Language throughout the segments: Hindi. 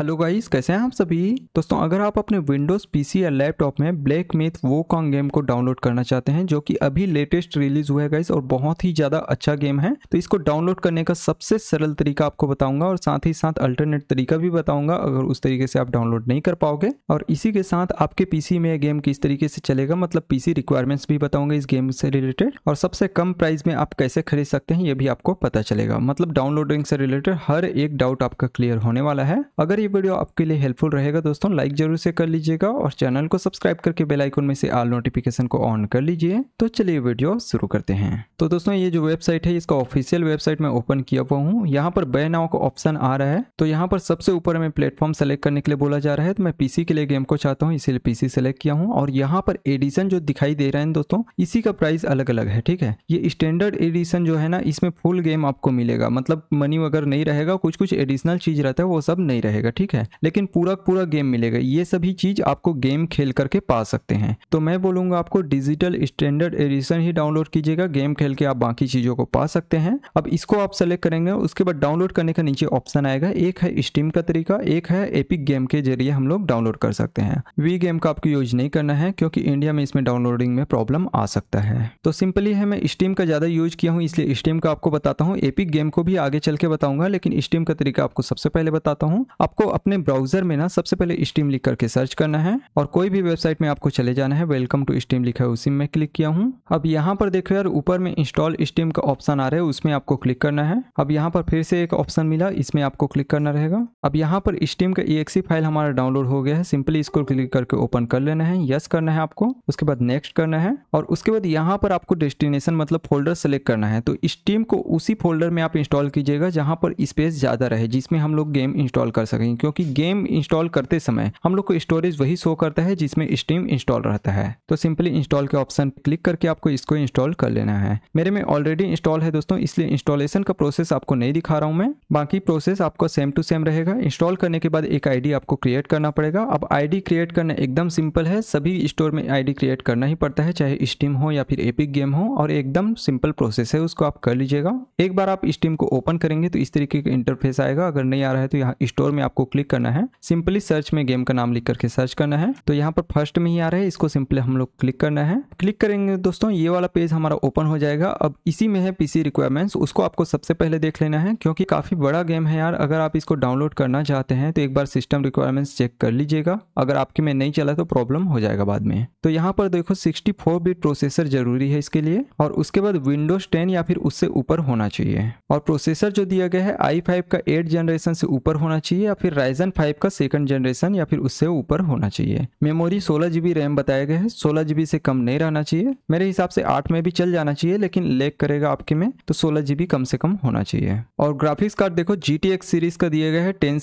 हेलो गाइस कैसे हैं आप सभी दोस्तों अगर आप अपने विंडोज़ पीसी या लैपटॉप में black myth Wukong game को डाउनलोड करना चाहते हैं जो कि अभी लेटेस्ट रिलीज हुआ है गाइस और बहुत ही ज़्यादा अच्छा गेम है तो इसको डाउनलोड करने का सबसे सरल तरीका आपको बताऊंगा और साथ ही साथ अल्टरनेट तरीका भी बताऊंगा अगर उस तरीके से आप डाउनलोड नहीं कर पाओगे और इसी के साथ आपके पीसी में यह गेम किस तरीके से चलेगा मतलब पीसी रिक्वायरमेंट्स भी बताऊंगा इस गेम से रिलेटेड और सबसे कम प्राइस में आप कैसे खरीद सकते हैं ये भी आपको पता चलेगा मतलब डाउनलोडिंग से रिलेटेड हर एक डाउट आपका क्लियर होने वाला है अगर ये वीडियो आपके लिए हेल्पफुल रहेगा दोस्तों लाइक जरूर से कर लीजिएगा और चैनल को सब्सक्राइब करके बेल आइकन में से ऑल नोटिफिकेशन को ऑन कर लीजिए तो चलिए वीडियो शुरू करते हैं तो दोस्तों ये जो वेबसाइट है इसका ऑफिशियल वेबसाइट में ओपन किया हुआ हूँ यहाँ पर बे नाव का ऑप्शन आ रहा है तो यहाँ पर सबसे ऊपर हमें प्लेटफॉर्म सेलेक्ट करने के लिए बोला जा रहा है तो मैं पीसी के लिए गेम को चाहता हूँ इसीलिए पीसी सेलेक्ट किया हूँ और यहाँ पर एडिशन जो दिखाई दे रहे हैं दोस्तों इसी का प्राइस अलग अलग है ठीक है ये स्टैंडर्ड एडिशन जो है ना इसमें फुल गेम आपको मिलेगा मतलब मनी वगैरह नहीं रहेगा कुछ कुछ एडिशनल चीज रहता है वो सब नहीं रहेगा ठीक है लेकिन पूरा पूरा गेम मिलेगा ये सभी चीज़ आपको गेम खेल करके पा सकते हैं तो मैं बोलूंगा आपको डिजिटल स्टैंडर्ड एडिशन ही डाउनलोड कीजिएगा गेम खेल के आप बाकी चीज़ों को पा सकते हैं अब इसको आप सेलेक्ट करेंगे उसके बाद डाउनलोड करने का नीचे ऑप्शन आएगा एक है स्टीम का तरीका एक है एपिक गेम के जरिए हम लोग डाउनलोड कर सकते हैं वी गेम का आपको यूज नहीं करना है क्योंकि इंडिया में इसमें डाउनलोडिंग में प्रॉब्लम आ सकता है तो सिंपली है मैं स्टीम का ज़्यादा यूज किया हूँ इसलिए स्टीम का आपको बताता हूँ एपिक गेम को भी आगे चल के बताऊंगा लेकिन स्टीम का तरीका आपको सबसे पहले बताता हूँ आप आपको अपने ब्राउजर में ना सबसे पहले स्टीम लिख करके सर्च करना है और कोई भी वेबसाइट में आपको चले जाना है वेलकम टू स्टीम लिखा है उसी में क्लिक किया हूँ अब यहाँ पर देखो यार ऊपर में इंस्टॉल स्टीम का ऑप्शन आ रहा है उसमें आपको क्लिक करना है अब यहाँ पर फिर से एक ऑप्शन मिला इसमें आपको क्लिक करना रहेगा अब यहाँ पर स्टीम का ई फाइल हमारा डाउनलोड हो गया है सिंपली इसको क्लिक करके ओपन कर लेना है यस करना है आपको उसके बाद नेक्स्ट करना है और उसके बाद यहाँ पर आपको डेस्टिनेशन मतलब फोल्डर सेलेक्ट करना है तो स्टीम को उसी फोल्डर में आप इंस्टॉल कीजिएगा जहाँ पर स्पेस ज़्यादा रहे जिसमें हम लोग गेम इंस्टॉल कर सकें रही क्योंकि गेम इंस्टॉल करते समय हम लोग को स्टोरेज वही शो करता है जिसमें स्टीम इंस्टॉल रहता है तो सिंपली इंस्टॉल के ऑप्शन क्लिक करके आपको इसको इंस्टॉल कर लेना है मेरे में ऑलरेडी इंस्टॉल है दोस्तों इसलिए इंस्टॉलेशन का प्रोसेस आपको नहीं दिखा रहा हूँ मैं बाकी प्रोसेस आपको सेम टू सेम रहेगा इंस्टॉल करने के बाद एक आईडी आपको क्रिएट करना पड़ेगा अब आईडी क्रिएट करना एकदम सिंपल है सभी स्टोर में आईडी क्रिएट करना ही पड़ता है चाहे स्टीम हो या फिर एपिक गेम हो और एकदम सिंपल प्रोसेस है उसको आप कर लीजिएगा एक बार आप स्टीम को ओपन करेंगे तो इस तरीके का इंटरफेस आएगा अगर नहीं आ रहा है तो यहाँ स्टोर में आपको आपको क्लिक करना है सिंपली सर्च में गेम का नाम लिख करके सर्च करना है तो यहाँ पर फर्स्ट में ही आ रहा है इसको सिंपली हम लोग क्लिक करना है क्लिक करेंगे दोस्तों ये वाला पेज हमारा ओपन हो जाएगा अब इसी में है पीसी रिक्वायरमेंट्स उसको आपको सबसे पहले देख लेना है क्योंकि काफी बड़ा गेम है यार अगर आप इसको डाउनलोड करना चाहते हैं तो एक बार सिस्टम रिक्वायरमेंट्स चेक कर लीजिएगा अगर आपके में नहीं चला तो प्रॉब्लम हो जाएगा बाद में तो यहाँ पर देखो सिक्सटी बिट प्रोसेसर जरूरी है इसके लिए और उसके बाद विंडोज टेन या फिर उससे ऊपर होना चाहिए और प्रोसेसर जो दिया गया है आई फाइव का एट जनरेशन से ऊपर होना चाहिए या फिर राइजन 5 का सेकंड जनरेशन या फिर उससे ऊपर होना चाहिए मेमोरी सोलह जीबी रैम बताया गया है सोलह जीबी से कम नहीं रहना चाहिए मेरे हिसाब से आठ में भी चल जाना चाहिए लेकिन लेक करेगा आपके में तो सोलह जीबी कम से कम होना चाहिए और ग्राफिक्स कार्ड देखो जी सीरीज का दिया गया है टेन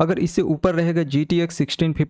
अगर इससे ऊपर रहेगा जी टी एक्स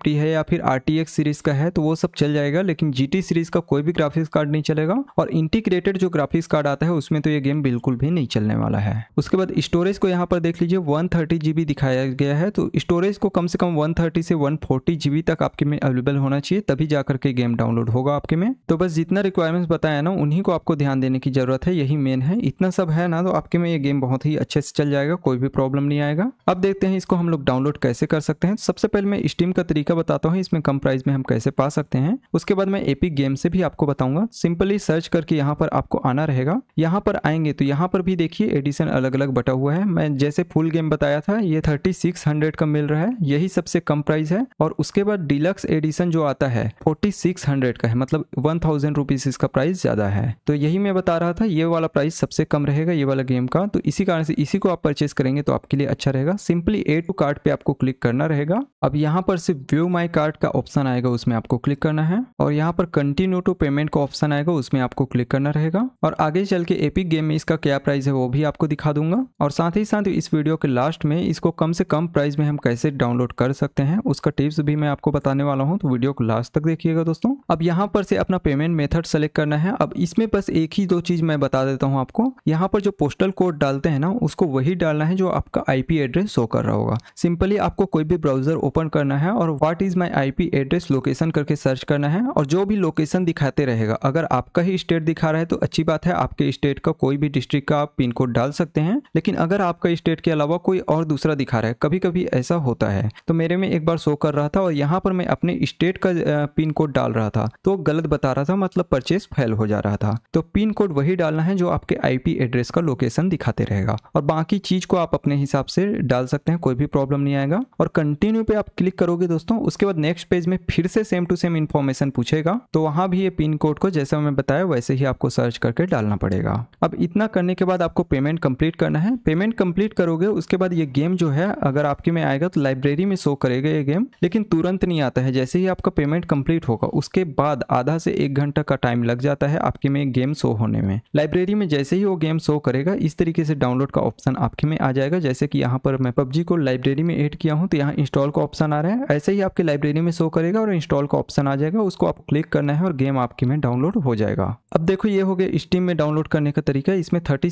है या फिर आर सीरीज का है तो वो सब चल जाएगा लेकिन जी सीरीज का कोई भी ग्राफिक्स कार्ड नहीं चलेगा और इंटीग्रेटेड जो ग्राफिक्स कार्ड आता है उसमें तो ये गेम बिल्कुल भी नहीं चलने वाला है उसके बाद स्टोरेज को यहाँ पर देख लीजिए वन थर्टी दिखाया गया है तो स्टोरेज को कम से कम 130 से 140 जीबी तक आपके में अवेलेबल होना चाहिए तभी जा करके गेम डाउनलोड होगा आपके में तो बस जितना रिक्वायरमेंट्स बताया ना उन्हीं को आपको ध्यान देने की जरूरत है यही मेन है इतना सब है ना तो आपके में ये गेम बहुत ही अच्छे से चल जाएगा कोई भी प्रॉब्लम नहीं आएगा अब देखते हैं इसको हम लोग डाउनलोड कैसे कर सकते हैं सबसे पहले मैं स्टीम का तरीका बताता हूँ इसमें कम प्राइस में हम कैसे पा सकते हैं उसके बाद मैं एपिक गेम से भी आपको बताऊंगा सिंपली सर्च करके यहाँ पर आपको आना रहेगा यहाँ पर आएंगे तो यहाँ पर भी देखिए एडिशन अलग अलग बटा हुआ है मैं जैसे फुल गेम बताया था ये थर्टी सिक्स हंड्रेड का मिल रहा है यही सबसे कम प्राइस है और उसके बाद डिलक्स एडिशन जो आता है फोर्टी सिक्स हंड्रेड का है मतलब वन थाउजेंड रुपीज इसका प्राइस ज्यादा है तो यही मैं बता रहा था ये वाला प्राइस सबसे कम रहेगा ये वाला गेम का तो इसी कारण से इसी को आप परचेज करेंगे तो आपके लिए अच्छा रहेगा सिंपली ए टू कार्ड पे आपको क्लिक करना रहेगा अब यहाँ पर सिर्फ व्यू माई कार्ड का ऑप्शन आएगा उसमें आपको क्लिक करना है और यहाँ पर कंटिन्यू टू पेमेंट का ऑप्शन आएगा उसमें आपको क्लिक करना रहेगा और आगे चल के एपिक गेम में इसका क्या प्राइस है वो भी आपको दिखा दूंगा और साथ ही साथ इस वीडियो के लास्ट में इसको कम से कम प्राइस में हम कैसे डाउनलोड कर सकते हैं उसका टिप्स भी मैं आपको बताने वाला हूँ तो वीडियो को लास्ट तक देखिएगा दोस्तों अब यहाँ पर से अपना पेमेंट मेथड सेलेक्ट करना है अब इसमें बस एक ही दो चीज़ मैं बता देता हूँ आपको यहाँ पर जो पोस्टल कोड डालते हैं ना उसको वही डालना है जो आपका आईपी एड्रेस शो कर रहा होगा सिंपली आपको कोई भी ब्राउजर ओपन करना है और what is my IP address location करके सर्च करना है और जो भी लोकेशन दिखाते रहेगा अगर आपका ही स्टेट दिखा रहा है तो अच्छी बात है आपके स्टेट का कोई भी डिस्ट्रिक्ट का आप पिन कोड डाल सकते हैं लेकिन अगर आपका स्टेट के अलावा कोई और दूसरा दिखा रहा है कभी कभी ऐसा होता है तो मेरे में एक बार शो कर रहा था और यहाँ पर मैं अपने स्टेट का पिन कोड डाल रहा था तो गलत बता रहा था मतलब परचेस फेल हो जा रहा था तो पिन कोड वही डालना है जो आपके आई एड्रेस का लोकेशन दिखाते रहेगा और बाकी चीज को आप अपने हिसाब से डाल सकते हैं कोई भी प्रॉब्लम नहीं आएगा और कंटिन्यू पे आप क्लिक करोगे दोस्तों उसके बाद नेक्स्ट पेज में फिर से सेम टू सेम इन्फॉर्मेशन पूछेगा तो वहां भी ये पिन कोड को जैसा मैं बताया वैसे ही आपको सर्च करके डालना पड़ेगा अब इतना करने के बाद आपको पेमेंट कंप्लीट करना है पेमेंट कंप्लीट करोगे उसके बाद ये गेम जो है अगर आपकी में आएगा तो लाइब्रेरी में शो करेगा ये गेम लेकिन तुरंत नहीं आता है जैसे ही आपका पेमेंट कंप्लीट होगा उसके बाद आधा से एक घंटा का टाइम लग जाता है आपके में गेम शो होने में लाइब्रेरी में जैसे ही वो गेम शो करेगा इस तरीके से डाउनलोड का ऑप्शन आपके में आ जाएगा जैसे कि यहाँ पर मैं पबजी को लाइब्रेरी में एड किया हूँ तो यहाँ इंस्टॉल का ऑप्शन आ रहा है ऐसे ही आपके लाइब्रेरी में शो करेगा और इंस्टॉल का ऑप्शन आ जाएगा उसको आप क्लिक करना है और गेम आपके में डाउनलोड हो जाएगा अब देखो ये हो गया स्टीम में डाउनलोड करने का तरीका इसमें थर्टी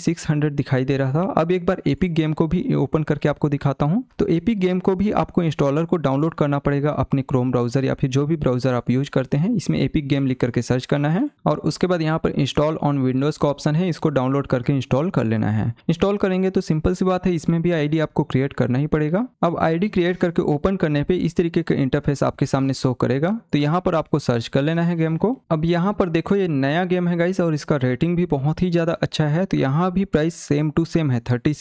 दिखाई दे रहा था अब एक बार एपिक गेम को भी ओपन करके आपको दिखाता हूँ तो एपिक गेम को भी आपको इंस्टॉलर को डाउनलोड करना पड़ेगा अपने क्रोम ब्राउज़र या फिर जो भी ब्राउज़र आप यूज करते हैं इसमें एपिक गेम लिख करके सर्च करना है और उसके बाद यहाँ पर इंस्टॉल ऑन विंडोज़ का ऑप्शन है इसको डाउनलोड करके इंस्टॉल कर लेना है इंस्टॉल करेंगे तो सिंपल सी बात है इसमें भी आईडी आपको क्रिएट करना ही पड़ेगा अब आईडी क्रिएट करके ओपन करने पे इस तरीके का इंटरफेस आपके सामने शो करेगा तो यहाँ पर आपको सर्च कर लेना है गेम को अब यहाँ पर देखो ये नया गेम है गाइस और इसका रेटिंग भी बहुत ही ज़्यादा अच्छा है तो यहाँ भी प्राइस सेम टू सेम है थर्टी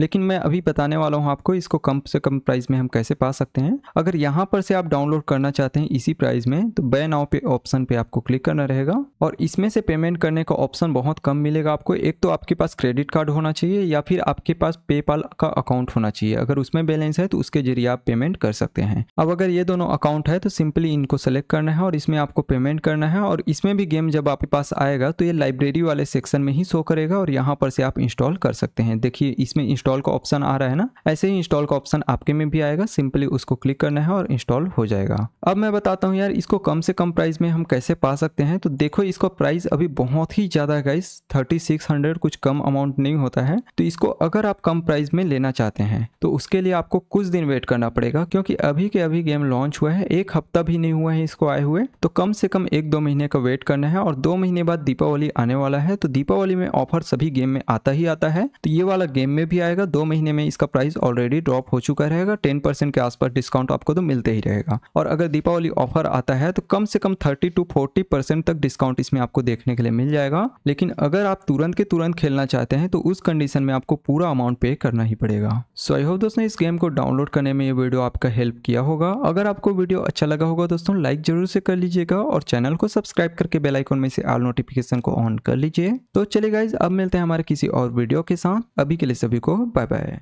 लेकिन मैं अभी बताने वाला हूँ आपको इसको कम से कम प्राइस में हम कैसे पा सकते हैं अगर यहाँ पर से आप डाउनलोड करना चाहते हैं इसी प्राइस में तो बे नाउ पे ऑप्शन पे आपको क्लिक करना रहेगा और इसमें से पेमेंट करने का ऑप्शन बहुत कम मिलेगा आपको एक तो आपके पास क्रेडिट कार्ड होना चाहिए या फिर आपके पास पेपाल का अकाउंट होना चाहिए अगर उसमें बैलेंस है तो उसके जरिए आप पेमेंट कर सकते हैं अब अगर ये दोनों अकाउंट है तो सिंपली इनको सेलेक्ट करना है और इसमें आपको पेमेंट करना है और इसमें भी गेम जब आपके पास आएगा तो ये लाइब्रेरी वाले सेक्शन में ही शो करेगा और यहाँ पर से आप इंस्टॉल कर सकते हैं देखिए इसमें इंस्टॉल का ऑप्शन आ रहा है ना ऐसे ही इंस्टॉल का ऑप्शन आपके में भी आएगा सिंपली उसको क्लिक करना है और इंस्टॉल हो जाएगा अब मैं बताता हूँ यार इसको कम से कम प्राइस में हम कैसे पा सकते हैं तो देखो इसको प्राइस अभी बहुत ही ज़्यादा है गाइस थर्टी सिक्स हंड्रेड कुछ कम अमाउंट नहीं होता है तो इसको अगर आप कम प्राइस में लेना चाहते हैं तो उसके लिए आपको कुछ दिन वेट करना पड़ेगा क्योंकि अभी के अभी गेम लॉन्च हुआ है एक हफ्ता भी नहीं हुआ है इसको आए हुए तो कम से कम एक दो महीने का वेट करना है और दो महीने बाद दीपावली आने वाला है तो दीपावली में ऑफर सभी गेम में आता ही आता है तो ये वाला गेम में भी आएगा दो महीने में इसका प्राइस ऑलरेडी ड्रॉप हो चुका चुका रहेगा टेन परसेंट के आसपास डिस्काउंट आपको तो मिलते ही रहेगा और अगर दीपावली ऑफर आता है तो कम से कम थर्टी टू फोर्टी परसेंट तक डिस्काउंट इसमें आपको देखने के लिए मिल जाएगा लेकिन अगर आप तुरंत के तुरंत खेलना चाहते हैं तो उस कंडीशन में आपको पूरा अमाउंट पे करना ही पड़ेगा सो आई होप दोस्तों इस गेम को डाउनलोड करने में ये वीडियो आपका हेल्प किया होगा अगर आपको वीडियो अच्छा लगा होगा दोस्तों लाइक जरूर से कर लीजिएगा और चैनल को सब्सक्राइब करके बेलाइकॉन में से आल नोटिफिकेशन को ऑन कर लीजिए तो चले गाइज अब मिलते हैं हमारे किसी और वीडियो के साथ अभी के लिए सभी को बाय बाय